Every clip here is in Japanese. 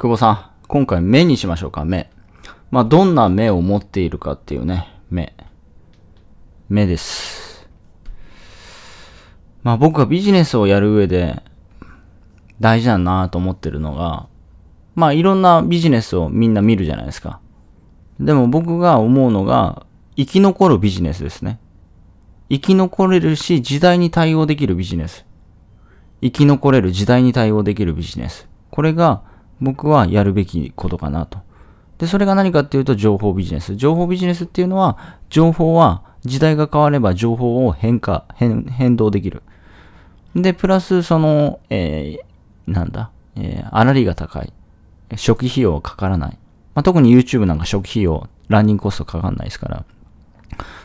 久保さん、今回目にしましょうか、目。まあ、どんな目を持っているかっていうね、目。目です。まあ、僕はビジネスをやる上で大事だなと思ってるのが、まあ、いろんなビジネスをみんな見るじゃないですか。でも僕が思うのが、生き残るビジネスですね。生き残れるし、時代に対応できるビジネス。生き残れる時代に対応できるビジネス。これが僕はやるべきことかなと。で、それが何かっていうと情報ビジネス。情報ビジネスっていうのは、情報は時代が変われば情報を変化、変、変動できる。で、プラスその、えー、なんだ、えー、あらりが高い。初期費用はかからない。まあ、特に YouTube なんか初期費用、ランニングコストかかんないですから。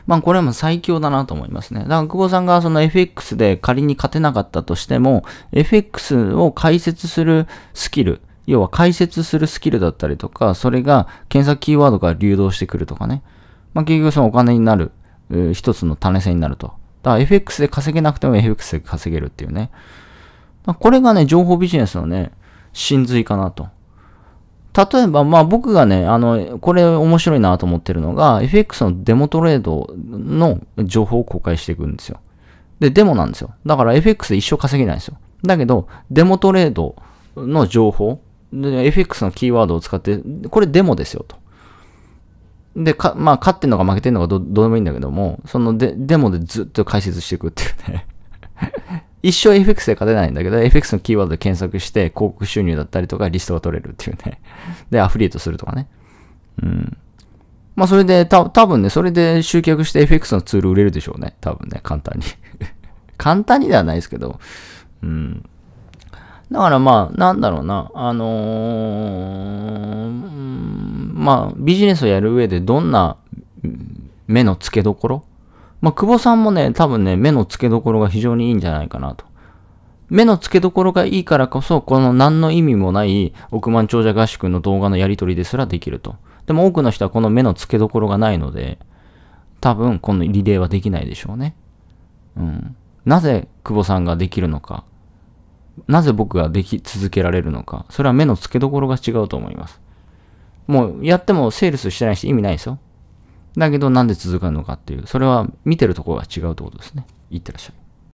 まあこれも最強だなと思いますね。だから久保さんがその FX で仮に勝てなかったとしても、FX を解説するスキル、要は解説するスキルだったりとか、それが検索キーワードが流動してくるとかね。まあ、結局そのお金になる、一つの種銭になると。だから FX で稼げなくても FX で稼げるっていうね。これがね、情報ビジネスのね、真髄かなと。例えば、まあ僕がね、あの、これ面白いなと思ってるのが、FX のデモトレードの情報を公開していくんですよ。で、デモなんですよ。だから FX で一生稼げないんですよ。だけど、デモトレードの情報 FX のキーワードを使って、これデモですよと。で、か、まあ、勝ってんのか負けてんのかどどうでもいいんだけども、そのデデモでずっと解説していくっていうね 一生 FX で勝てないんだけど、FX のキーワードで検索して、広告収入だったりとか、リストが取れるっていうねで、アフリエイトするとかね。うん。まあ、それで、た、多分ね、それで集客して FX のツール売れるでしょうね。多分ね、簡単に 簡単にではないですけど、うん。だからまあ、なんだろうな、あのー、まあ、ビジネスをやる上でどんな目の付けどころまあ、久保さんもね、多分ね、目の付けどころが非常にいいんじゃないかなと。目の付けどころがいいからこそ、この何の意味もない億万長者合宿の動画のやり取りですらできると。でも多くの人はこの目の付けどころがないので、多分このリレーはできないでしょうね。うん。なぜ久保さんができるのか。なぜ僕ができ続けられるのか。それは目の付けどころが違うと思います。もうやってもセールスしてないし意味ないですよ。だけどなんで続かのかっていう、それは見てるところが違うってことですね。いってらっしゃい。